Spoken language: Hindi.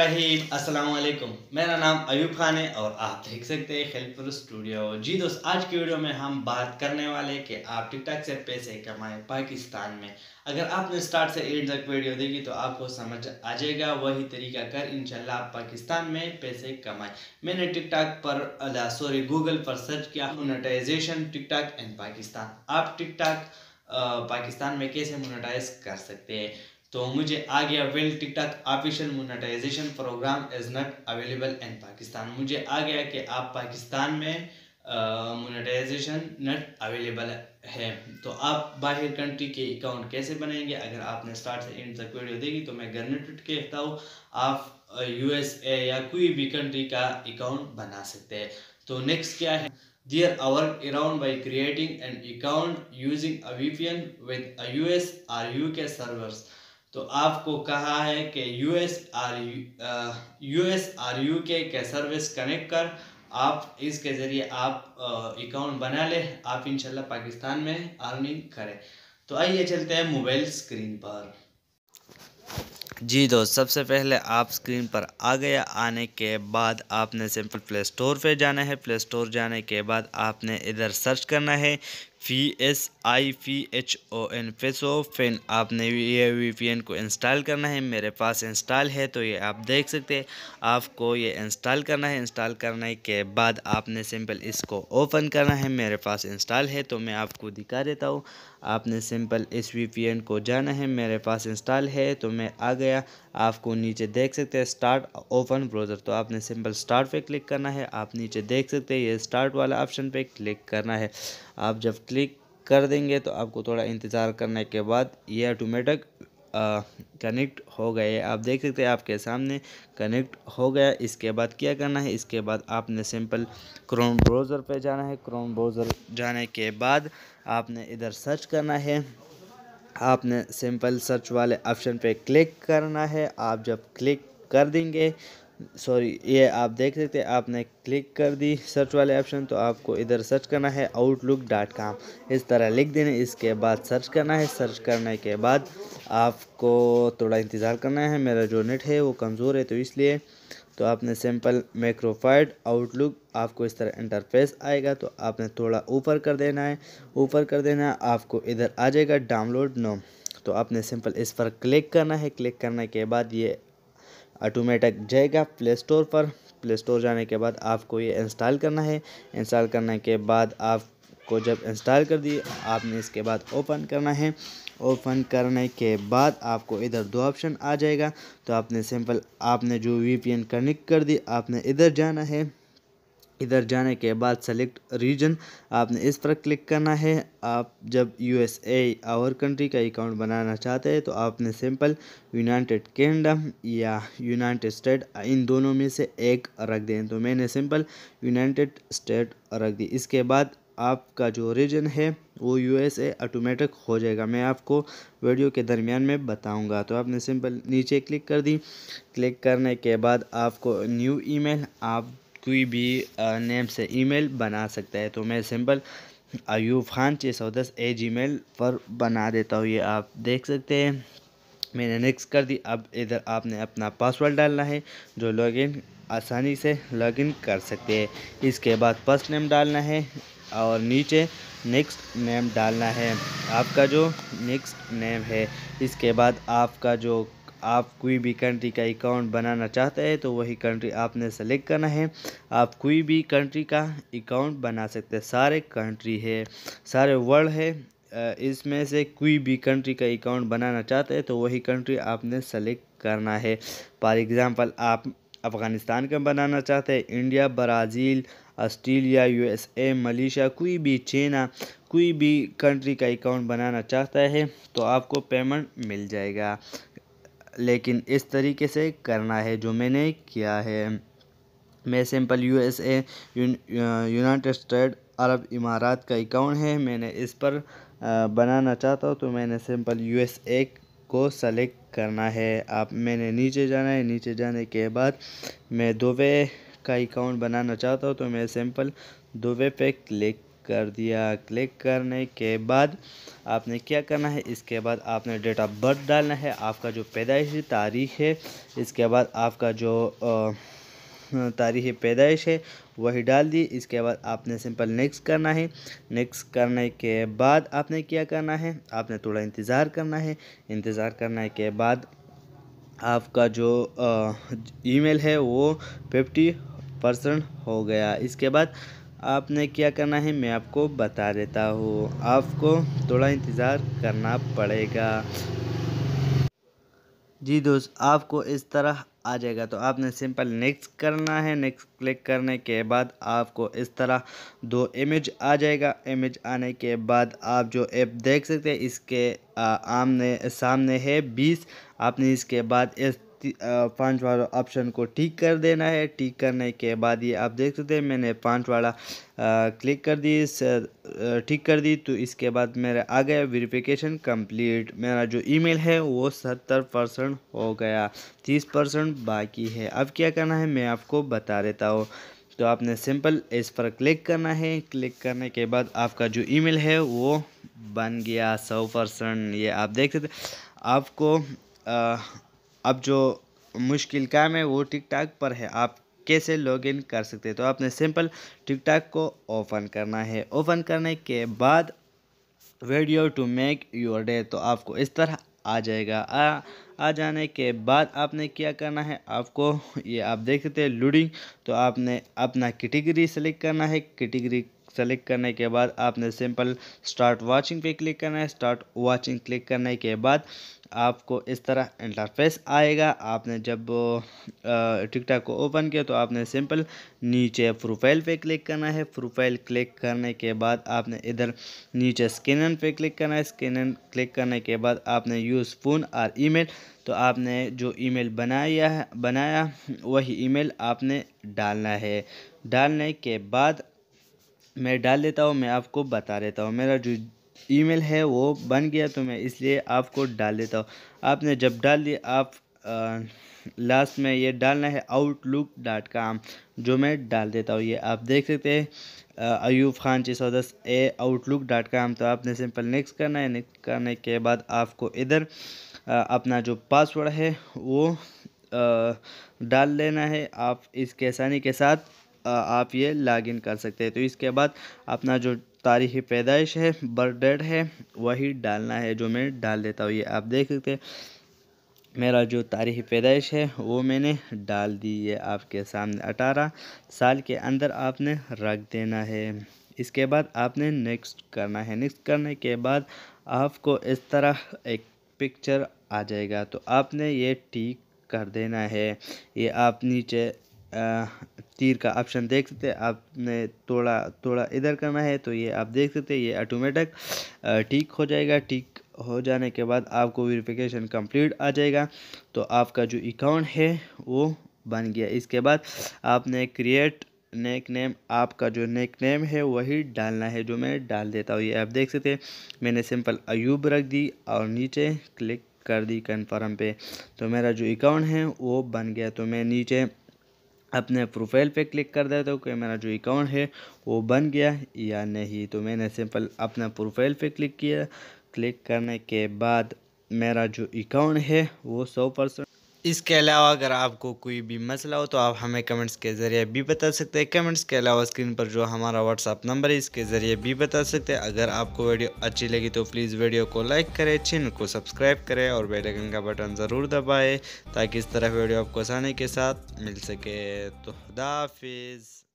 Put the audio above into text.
अस्सलाम मेरा नाम अयूब खान है और आप देख सकते हैं हेल्पर स्टूडियो जी दोस्त आज की वीडियो में हम बात करने वाले कि आप टिकटॉक से पैसे कमाएं पाकिस्तान में अगर आपने स्टार्ट से एंड तक वीडियो देखी तो आपको समझ आ जाएगा वही तरीका कर इनशाला आप पाकिस्तान में पैसे कमाएं मैंने टिकटॉक पर सॉरी गूगल पर सर्च किया मोनिटाइजेशन टिकटॉक एंड पाकिस्तान आप टिकटॉक पाकिस्तान में कैसे मोनिटाइज कर सकते हैं तो मुझे आ गया well TikTok official monetization programme is not available in Pakistan मुझे आ गया कि आप पाकिस्तान में मोनेटाइजेशन नॉट अवेलेबल है तो आप बाहर कंट्री के अकाउंट कैसे बनाएंगे अगर आपने स्टार्ट से एंड तक वीडियो देखी तो मैं ट्विट कहता हूँ आप यूएसए या कोई भी कंट्री का अकाउंट बना सकते हैं तो नेक्स्ट क्या है There I work around by creating an account using with a U S or U K servers तो आपको कहा है कि U S or U S or U K, के सर्विस कनेक्ट कर आप इसके ज़रिए आप अकाउंट uh, बना ले आप इंशाल्लाह पाकिस्तान में अर्निंग करें तो आइए चलते हैं मोबाइल स्क्रीन पर जी दोस्त सबसे पहले आप स्क्रीन पर आ गया आने के बाद आपने सिंपल प्ले स्टोर पर जाना है प्ले स्टोर जाने के बाद आपने इधर सर्च करना है फी S I P H O N फेसो फेन आपने ये एन को इंस्टॉल करना है मेरे पास इंस्टॉल है तो ये आप देख सकते हैं आपको ये इंस्टॉल करना है इंस्टॉल करने के बाद आपने सिंपल इसको ओपन करना है मेरे पास इंस्टॉल है तो मैं आपको दिखा देता हूँ आपने सिंपल इस वी को जाना है मेरे पास इंस्टॉल है तो मैं आ गया आपको नीचे देख सकते हैं स्टार्ट ओपन ब्राउज़र तो आपने सिंपल स्टार्ट पे क्लिक करना है आप नीचे देख सकते हैं ये स्टार्ट वाला ऑप्शन पे क्लिक करना है आप जब क्लिक कर देंगे तो आपको थोड़ा इंतज़ार करने के बाद ये ऑटोमेटिक कनेक्ट हो गए आप देख सकते हैं आपके सामने कनेक्ट हो गया इसके बाद क्या करना है इसके बाद आपने सिंपल क्रोम ब्राउज़र पे जाना है क्रोम ब्राउज़र जाने के बाद आपने इधर सर्च करना है आपने सिंपल सर्च वाले ऑप्शन पे क्लिक करना है आप जब क्लिक कर देंगे सॉरी ये आप देख सकते हैं आपने क्लिक कर दी सर्च वाले ऑप्शन तो आपको इधर सर्च करना है आउटलुक डॉट कॉम इस तरह लिख देने इसके बाद सर्च करना है सर्च करने के बाद आपको थोड़ा इंतज़ार करना है मेरा जो नेट है वो कमज़ोर है तो इसलिए तो आपने सिंपल मैक्रोफाइड आउटलुक आपको इस तरह इंटरफेस आएगा तो आपने थोड़ा ऊपर कर देना है ऊपर कर देना है आपको इधर आ जाएगा डाउनलोड नो तो आपने सिंपल इस पर क्लिक करना है क्लिक करने के बाद ये ऑटोमेटिक जाएगा प्ले स्टोर पर प्ले स्टोर जाने के बाद आपको ये इंस्टॉल करना है इंस्टॉल करने के बाद आपको जब इंस्टॉल कर दिए आपने इसके बाद ओपन करना है ओपन करने के बाद आपको इधर दो ऑप्शन आ जाएगा तो आपने सिंपल आपने जो वीपीएन कनेक्ट कर दी आपने इधर जाना है इधर जाने के बाद सेलेक्ट रीजन आपने इस पर क्लिक करना है आप जब यूएसए आवर कंट्री का अकाउंट बनाना चाहते हैं तो आपने सिंपल यूनाइटेड किंगडम या यूनाइटेड स्टेट इन दोनों में से एक रख दें तो मैंने सिंपल यूनाइटेड स्टेट रख दी इसके बाद आपका जो रीजन है वो यूएसए ऑटोमेटिक हो जाएगा मैं आपको वीडियो के दरमियान में बताऊंगा तो आपने सिंपल नीचे क्लिक कर दी क्लिक करने के बाद आपको न्यू ईमेल आप कोई भी नेम से ईमेल बना सकता है तो मैं सिंपल अयूब खान छः सौ दस ए जी मेल पर बना देता हूँ ये आप देख सकते हैं मैंने नेक्स्ट कर दी अब इधर आपने अपना पासवर्ड डालना है जो लॉगिन आसानी से लॉगिन कर सकते हैं इसके बाद फर्स्ट नेम डालना है और नीचे नेक्स्ट नेम डालना है आपका जो नेक्स्ट नेम है इसके बाद आपका जो आप कोई भी कंट्री का अकाउंट बनाना चाहते हैं तो वही कंट्री आपने सेलेक्ट करना है आप कोई भी कंट्री का अकाउंट बना सकते हैं सारे कंट्री है सारे वर्ल्ड है इसमें से कोई भी कंट्री का अकाउंट बनाना चाहते हैं तो वही कंट्री आपने सेलेक्ट करना है फॉर एग्ज़ाम्पल आप अफ़गानिस्तान का बनाना चाहते हैं India Brazil Australia USA Malaysia कोई भी चाइना कोई भी कंट्री का अकाउंट बनाना चाहता है तो आपको पेमेंट मिल जाएगा लेकिन इस तरीके से करना है जो मैंने किया है मैं simple U S A United State Arab इमारात का अकाउंट है मैंने इस पर बनाना चाहता हूँ तो मैंने सिंपल यू एस ए को सेलेक्ट करना है आप मैंने नीचे जाना है नीचे जाने के बाद मैं दुबे का अकाउंट बनाना चाहता हूँ तो मैं सिंपल दुबे पे क्लिक कर दिया क्लिक करने के बाद आपने क्या करना है इसके बाद आपने डेट ऑफ बर्थ डालना है आपका जो पैदाइश तारीख है इसके बाद आपका जो तारीख पैदाइश है वही डाल दी इसके बाद आपने सिंपल नेक्स्ट करना है नेक्स्ट करने के बाद आपने क्या करना है आपने थोड़ा इंतज़ार करना है इंतज़ार करने के बाद आपका जो ईमेल है वो फिफ्टी परसेंट हो गया इसके बाद आपने क्या करना है मैं आपको बता देता हूँ आपको थोड़ा इंतज़ार करना पड़ेगा जी दोस्त आपको इस तरह आ जाएगा तो आपने सिंपल नेक्स्ट करना है नेक्स्ट क्लिक करने के बाद आपको इस तरह दो इमेज आ जाएगा इमेज आने के बाद आप जो ऐप देख सकते हैं इसके आमने सामने है बीस आपने इसके बाद इस पांच वाला ऑप्शन को टिक कर देना है टिक करने के बाद ये आप देख सकते हैं मैंने पांच वाला क्लिक कर दी ठीक कर दी तो इसके बाद मेरा आ गया वेरिफिकेशन कंप्लीट मेरा जो ईमेल है वो सत्तर परसेंट हो गया तीस परसेंट बाकी है अब क्या करना है मैं आपको बता देता हूँ तो आपने सिंपल इस पर क्लिक करना है क्लिक करने के बाद आपका जो ईमेल है वो बन गया सौ परसेंट ये आप देख सकते आपको आ, अब जो मुश्किल काम है वो टिकटॉक पर है आप कैसे लॉगिन कर सकते हैं तो आपने सिंपल टिकटॉक को ओपन करना है ओपन करने के बाद video to make your day तो आपको इस तरह आ जाएगा आ, आ जाने के बाद आपने क्या करना है आपको ये आप देख सकते हैं लूडिंग तो आपने अपना कैटेगरी सेलेक्ट करना है कैटेगरी सेलेक्ट करने के बाद आपने सिंपल स्टार्ट वाचिंग पे क्लिक करना है स्टार्ट वाचिंग क्लिक करने के बाद आपको इस तरह इंटरफेस आएगा आपने जब टिकटॉक को ओपन किया तो आपने सिंपल नीचे प्रोफाइल पे क्लिक करना है प्रोफाइल क्लिक करने के बाद आपने इधर नीचे स्कैनन पे क्लिक करना है स्कैनन क्लिक करने के बाद आपने यूज़ फोन और ईमेल तो आपने जो ईमेल बनाया है बनाया वही ईमेल आपने डालना है डालने के बाद मैं डाल देता हूँ मैं आपको बता देता हूँ मेरा जो ईमेल है वो बन गया तो मैं इसलिए आपको डाल देता हूँ आपने जब डाल दिया आप लास्ट में ये डालना है आउटलुक डॉट काम जो मैं डाल देता हूँ ये आप देख सकते हैं अयूब खान छः सौ दस ए आउटलुक डॉट काम तो आपने सिंपल नेक्स्ट करना है नेक्स्ट करने के बाद आपको इधर अपना जो पासवर्ड है वो आ, डाल लेना है आप इसके आसानी के साथ आप ये लॉगिन कर सकते हैं तो इसके बाद अपना जो तारीख पैदाइश है बर्थ डेट है वही डालना है जो मैं डाल देता हूँ ये आप देख सकते हैं मेरा जो तारीख पैदाइश है वो मैंने डाल दी है आपके सामने अठारह साल के अंदर आपने रख देना है इसके बाद आपने नेक्स्ट करना है नेक्स्ट करने के बाद आपको इस तरह एक पिक्चर आ जाएगा तो आपने ये ठीक कर देना है ये आप नीचे तीर का ऑप्शन देख सकते हैं आपने थोड़ा थोड़ा इधर करना है तो ये आप देख सकते हैं ये ऑटोमेटिक ठीक हो जाएगा ठीक हो जाने के बाद आपको वेरिफिकेशन कंप्लीट आ जाएगा तो आपका जो अकाउंट है वो बन गया इसके बाद आपने क्रिएट नेक नेम आपका जो नेक नेम है वही डालना है जो मैं डाल देता हूँ ये आप देख सकते हैं मैंने सिंपल अयूब रख दी और नीचे क्लिक कर दी कन्फर्म पे तो मेरा जो अकाउंट है वो बन गया तो मैं नीचे अपने प्रोफाइल पे क्लिक कर देता हूँ कि मेरा जो अकाउंट है वो बन गया या नहीं तो मैंने सिंपल अपना प्रोफाइल पे क्लिक किया क्लिक करने के बाद मेरा जो अकाउंट है वो सौ परसेंट इसके अलावा अगर आपको कोई भी मसला हो तो आप हमें कमेंट्स के ज़रिए भी बता सकते हैं कमेंट्स के अलावा स्क्रीन पर जो हमारा व्हाट्सअप नंबर है इसके ज़रिए भी बता सकते हैं अगर आपको वीडियो अच्छी लगी तो प्लीज़ वीडियो को लाइक करें चैनल को सब्सक्राइब करें और आइकन का बटन ज़रूर दबाएँ ताकि इस तरह वीडियो आपको आसानी के साथ मिल सके तो खुदाफिज